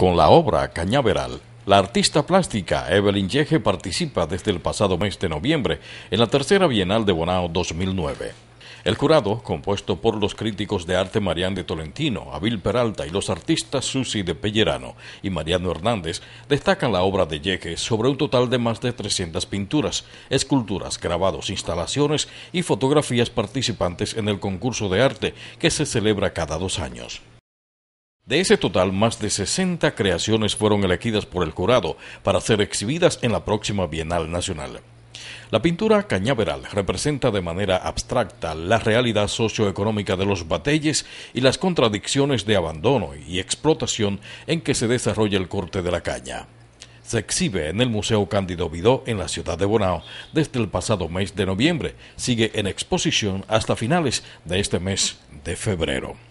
Con la obra Cañaveral, la artista plástica Evelyn Yege participa desde el pasado mes de noviembre en la tercera Bienal de Bonao 2009. El jurado, compuesto por los críticos de arte Marián de Tolentino, Avil Peralta y los artistas Susi de Pellerano y Mariano Hernández, destacan la obra de Yege sobre un total de más de 300 pinturas, esculturas, grabados, instalaciones y fotografías participantes en el concurso de arte que se celebra cada dos años. De ese total, más de 60 creaciones fueron elegidas por el jurado para ser exhibidas en la próxima Bienal Nacional. La pintura cañaveral representa de manera abstracta la realidad socioeconómica de los batelles y las contradicciones de abandono y explotación en que se desarrolla el corte de la caña. Se exhibe en el Museo Cándido Vidó en la ciudad de Bonao desde el pasado mes de noviembre. Sigue en exposición hasta finales de este mes de febrero.